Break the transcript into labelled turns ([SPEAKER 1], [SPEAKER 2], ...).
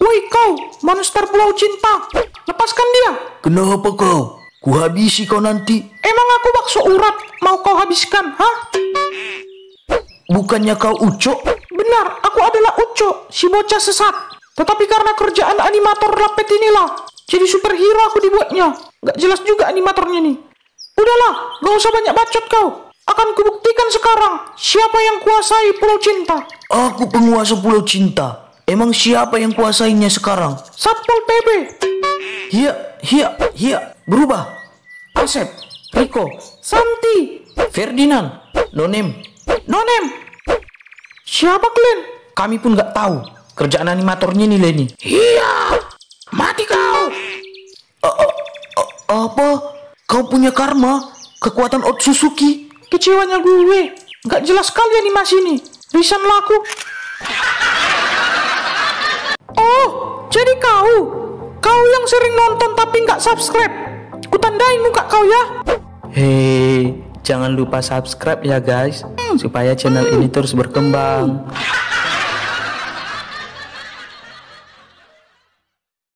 [SPEAKER 1] Woi kau, monster pulau cinta. Lepaskan dia.
[SPEAKER 2] Kenapa
[SPEAKER 3] kau? Kuhabisi kau nanti. Emang aku bakso urat, mau kau habiskan, ha? Bukannya kau uco? Benar, aku adalah uco, si bocah
[SPEAKER 1] sesat. Tetapi karena kerjaan animator lapet inilah, jadi superhero aku dibuatnya. Gak jelas juga animatornya nih. Udahlah, gak usah banyak bacot kau. Akan kubuktikan
[SPEAKER 3] sekarang siapa yang kuasai Pulau Cinta. Aku penguasa Pulau Cinta. Emang siapa yang kuasainya sekarang? Satpol PP. Hiya, hiya, hiya. Berubah. Asep, Riko, Santi, Ferdinand,
[SPEAKER 4] Nonem. Nonem. Siapa kalian? Kami pun gak tahu. Kerjaan animatornya nih Leni. Iya. Mati kau.
[SPEAKER 1] Oh, oh, oh, apa? Kau punya karma? Kekuatan Ot Suzuki? Kecewanya gue. Gak jelas sekali animasi ini. Risan laku. Jadi kau, kau yang sering nonton tapi nggak subscribe. Kutandain muka kau ya.
[SPEAKER 2] Hei, jangan lupa subscribe ya guys, hmm. supaya channel ini hmm. terus berkembang. Hmm.